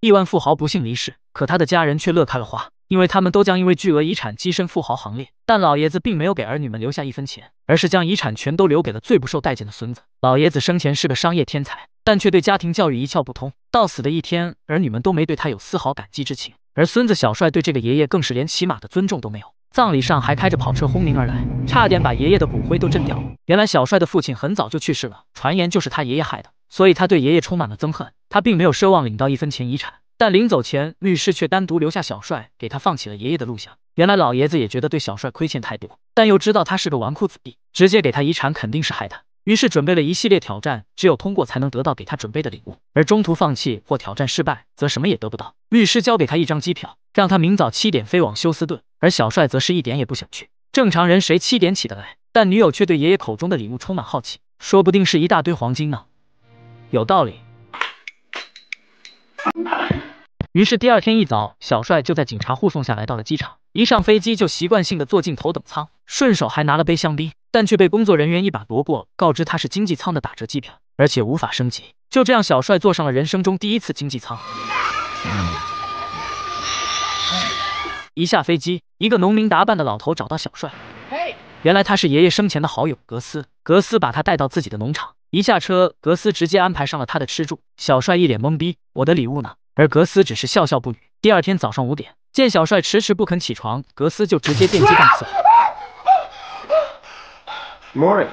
亿万富豪不幸离世，可他的家人却乐开了花，因为他们都将因为巨额遗产跻身富豪行列。但老爷子并没有给儿女们留下一分钱，而是将遗产全都留给了最不受待见的孙子。老爷子生前是个商业天才，但却对家庭教育一窍不通。到死的一天，儿女们都没对他有丝毫感激之情，而孙子小帅对这个爷爷更是连起码的尊重都没有。葬礼上还开着跑车轰鸣而来，差点把爷爷的骨灰都震掉。原来小帅的父亲很早就去世了，传言就是他爷爷害的。所以他对爷爷充满了憎恨。他并没有奢望领到一分钱遗产，但临走前，律师却单独留下小帅，给他放起了爷爷的录像。原来老爷子也觉得对小帅亏欠太多，但又知道他是个纨绔子弟，直接给他遗产肯定是害他，于是准备了一系列挑战，只有通过才能得到给他准备的礼物，而中途放弃或挑战失败，则什么也得不到。律师交给他一张机票，让他明早七点飞往休斯顿。而小帅则是一点也不想去，正常人谁七点起得来？但女友却对爷爷口中的礼物充满好奇，说不定是一大堆黄金呢。有道理。于是第二天一早，小帅就在警察护送下来到了机场。一上飞机就习惯性的坐进头等舱，顺手还拿了杯香槟，但却被工作人员一把夺过，告知他是经济舱的打折机票，而且无法升级。就这样，小帅坐上了人生中第一次经济舱。一下飞机，一个农民打扮的老头找到小帅，原来他是爷爷生前的好友格斯。格斯把他带到自己的农场。一下车，格斯直接安排上了他的吃住。小帅一脸懵逼，我的礼物呢？而格斯只是笑笑不语。第二天早上五点，见小帅迟迟不肯起床，格斯就直接电击大死。Morning。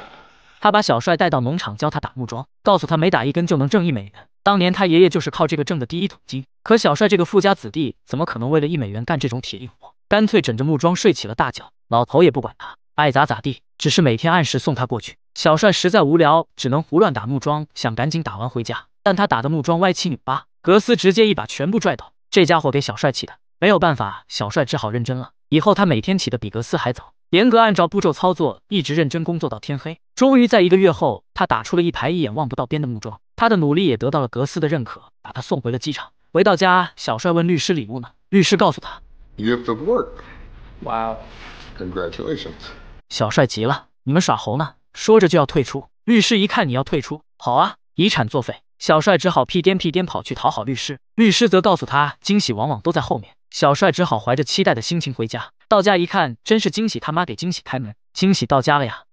他把小帅带到农场教他打木桩，告诉他每打一根就能挣一美元，当年他爷爷就是靠这个挣的第一桶金。可小帅这个富家子弟，怎么可能为了一美元干这种体力活？干脆枕着木桩睡起了大觉。老头也不管他。爱咋咋地，只是每天按时送他过去。小帅实在无聊，只能胡乱打木桩，想赶紧打完回家。但他打的木桩歪七扭八，格斯直接一把全部拽倒。这家伙给小帅气的，没有办法，小帅只好认真了。以后他每天起的比格斯还早，严格按照步骤操作，一直认真工作到天黑。终于在一个月后，他打出了一排一眼望不到边的木桩。他的努力也得到了格斯的认可，把他送回了机场。回到家，小帅问律师礼物呢？律师告诉他，have t o work. Wow. Congratulations. 小帅急了，你们耍猴呢？说着就要退出。律师一看你要退出，好啊，遗产作废。小帅只好屁颠屁颠跑去讨好律师。律师则告诉他，惊喜往往都在后面。小帅只好怀着期待的心情回家。到家一看，真是惊喜！他妈给惊喜开门，惊喜到家了呀！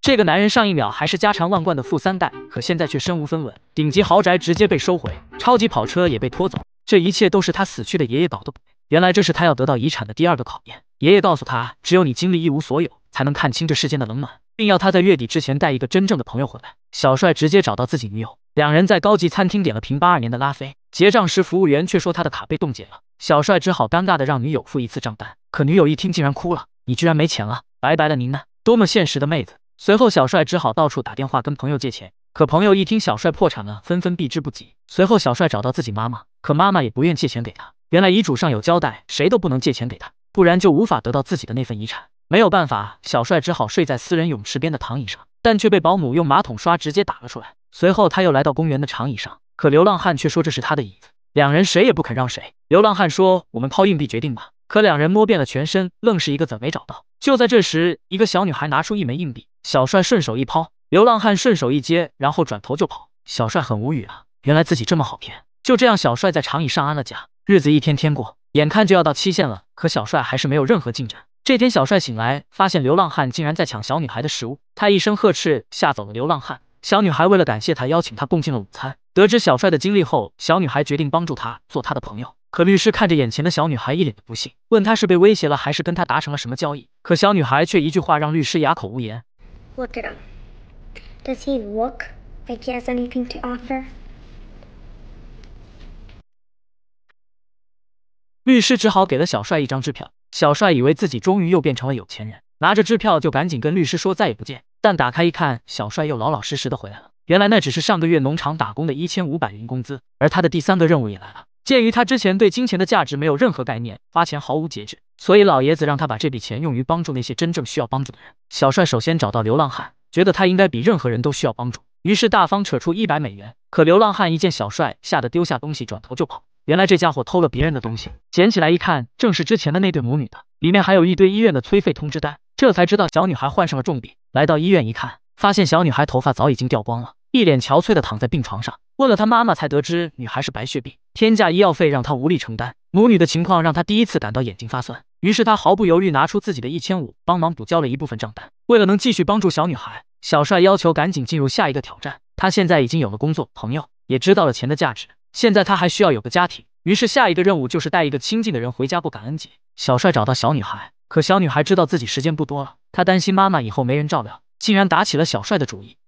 这个男人上一秒还是家财万贯的富三代，可现在却身无分文，顶级豪宅直接被收回，超级跑车也被拖走，这一切都是他死去的爷爷搞的鬼。原来这是他要得到遗产的第二个考验。爷爷告诉他，只有你经历一无所有，才能看清这世间的冷暖，并要他在月底之前带一个真正的朋友回来。小帅直接找到自己女友，两人在高级餐厅点了瓶八二年的拉菲。结账时，服务员却说他的卡被冻结了，小帅只好尴尬的让女友付一次账单。可女友一听，竟然哭了：“你居然没钱了，拜拜了您呢，多么现实的妹子。”随后，小帅只好到处打电话跟朋友借钱。可朋友一听小帅破产了，纷纷避之不及。随后，小帅找到自己妈妈，可妈妈也不愿借钱给他。原来遗嘱上有交代，谁都不能借钱给他，不然就无法得到自己的那份遗产。没有办法，小帅只好睡在私人泳池边的躺椅上，但却被保姆用马桶刷直接打了出来。随后他又来到公园的长椅上，可流浪汉却说这是他的椅子，两人谁也不肯让谁。流浪汉说：“我们抛硬币决定吧。”可两人摸遍了全身，愣是一个子没找到。就在这时，一个小女孩拿出一枚硬币，小帅顺手一抛，流浪汉顺手一接，然后转头就跑。小帅很无语啊，原来自己这么好骗。就这样，小帅在长椅上安了家。日子一天天过，眼看就要到期限了，可小帅还是没有任何进展。这天，小帅醒来，发现流浪汉竟然在抢小女孩的食物，他一声呵斥，吓走了流浪汉。小女孩为了感谢他，邀请他共进了午餐。得知小帅的经历后，小女孩决定帮助他，做他的朋友。可律师看着眼前的小女孩，一脸的不信，问他是被威胁了，还是跟他达成了什么交易？可小女孩却一句话让律师哑口无言。Look a t does he look like? Has anything to offer? 律师只好给了小帅一张支票，小帅以为自己终于又变成了有钱人，拿着支票就赶紧跟律师说再也不见。但打开一看，小帅又老老实实的回来了。原来那只是上个月农场打工的一千五百元工资，而他的第三个任务也来了。鉴于他之前对金钱的价值没有任何概念，花钱毫无节制，所以老爷子让他把这笔钱用于帮助那些真正需要帮助的人。小帅首先找到流浪汉，觉得他应该比任何人都需要帮助，于是大方扯出一百美元。可流浪汉一见小帅，吓得丢下东西，转头就跑。原来这家伙偷了别人的东西，捡起来一看，正是之前的那对母女的，里面还有一堆医院的催费通知单。这才知道小女孩患上了重病。来到医院一看，发现小女孩头发早已经掉光了，一脸憔悴的躺在病床上。问了她妈妈，才得知女孩是白血病，天价医药费让她无力承担。母女的情况让她第一次感到眼睛发酸。于是她毫不犹豫拿出自己的一千五，帮忙补交了一部分账单。为了能继续帮助小女孩，小帅要求赶紧进入下一个挑战。他现在已经有了工作，朋友也知道了钱的价值。现在他还需要有个家庭，于是下一个任务就是带一个亲近的人回家过感恩节。小帅找到小女孩，可小女孩知道自己时间不多了，她担心妈妈以后没人照料，竟然打起了小帅的主意。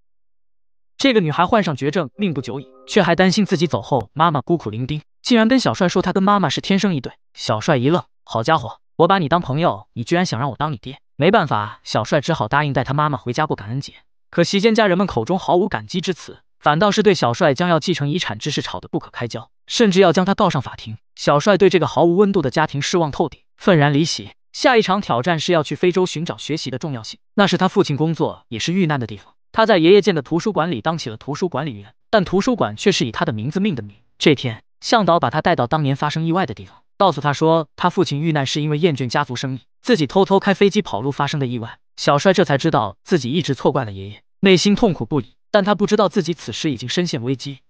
这个女孩患上绝症，命不久矣，却还担心自己走后妈妈孤苦伶仃，竟然跟小帅说她跟妈妈是天生一对。小帅一愣，好家伙，我把你当朋友，你居然想让我当你爹？没办法，小帅只好答应带他妈妈回家过感恩节。可席间家人们口中毫无感激之词。反倒是对小帅将要继承遗产之事吵得不可开交，甚至要将他告上法庭。小帅对这个毫无温度的家庭失望透顶，愤然离席。下一场挑战是要去非洲寻找学习的重要性，那是他父亲工作也是遇难的地方。他在爷爷建的图书馆里当起了图书管理员，但图书馆却是以他的名字命的名。这天，向导把他带到当年发生意外的地方，告诉他说他父亲遇难是因为厌倦家族生意，自己偷偷开飞机跑路发生的意外。小帅这才知道自己一直错怪了爷爷，内心痛苦不已。但他不知道自己此时已经深陷危机，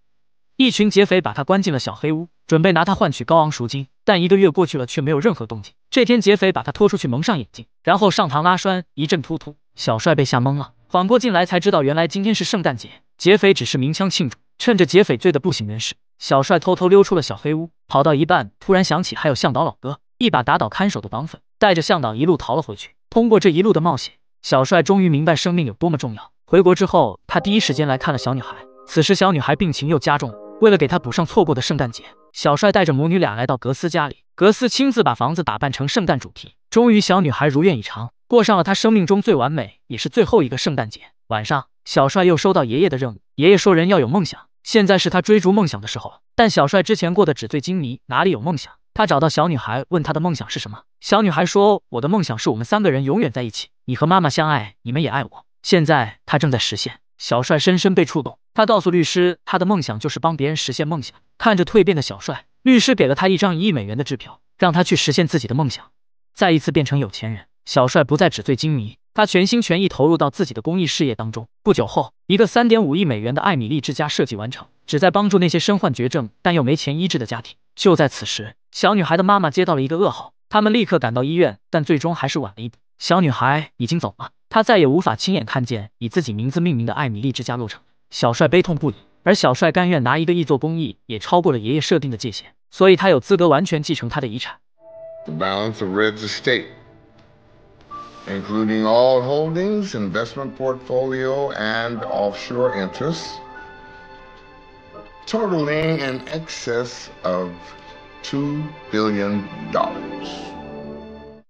一群劫匪把他关进了小黑屋，准备拿他换取高昂赎金。但一个月过去了，却没有任何动静。这天，劫匪把他拖出去，蒙上眼睛，然后上膛拉栓，一阵突突。小帅被吓懵了，缓过劲来才知道，原来今天是圣诞节，劫匪只是鸣枪庆祝。趁着劫匪醉得不省人事，小帅偷偷溜出了小黑屋，跑到一半，突然想起还有向导老哥，一把打倒看守的绑匪，带着向导一路逃了回去。通过这一路的冒险，小帅终于明白生命有多么重要。回国之后，他第一时间来看了小女孩。此时小女孩病情又加重了。为了给她补上错过的圣诞节，小帅带着母女俩来到格斯家里。格斯亲自把房子打扮成圣诞主题。终于，小女孩如愿以偿，过上了她生命中最完美也是最后一个圣诞节。晚上，小帅又收到爷爷的任务。爷爷说：“人要有梦想，现在是他追逐梦想的时候了。”但小帅之前过得纸醉金迷，哪里有梦想？他找到小女孩，问她的梦想是什么。小女孩说：“我的梦想是我们三个人永远在一起，你和妈妈相爱，你们也爱我。”现在他正在实现。小帅深深被触动，他告诉律师，他的梦想就是帮别人实现梦想。看着蜕变的小帅，律师给了他一张一亿美元的支票，让他去实现自己的梦想，再一次变成有钱人。小帅不再纸醉金迷，他全心全意投入到自己的公益事业当中。不久后，一个三点五亿美元的艾米丽之家设计完成，旨在帮助那些身患绝症但又没钱医治的家庭。就在此时，小女孩的妈妈接到了一个噩耗，他们立刻赶到医院，但最终还是晚了一步，小女孩已经走了。他再也无法亲眼看见以自己名字命名的艾米丽之家落成。小帅悲痛不已，而小帅甘愿拿一个亿做公益，也超过了爷爷设定的界限，所以他有资格完全继承他的遗产。The balance of Red's estate, including all holdings, investment portfolio, and offshore interests, totaling in excess of two billion dollars.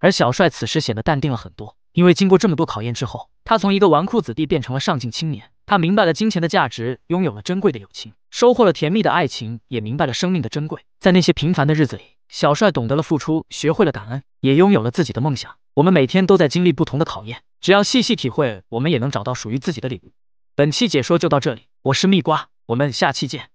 而小帅此时显得淡定了很多。因为经过这么多考验之后，他从一个纨绔子弟变成了上进青年。他明白了金钱的价值，拥有了珍贵的友情，收获了甜蜜的爱情，也明白了生命的珍贵。在那些平凡的日子里，小帅懂得了付出，学会了感恩，也拥有了自己的梦想。我们每天都在经历不同的考验，只要细细体会，我们也能找到属于自己的礼物。本期解说就到这里，我是蜜瓜，我们下期见。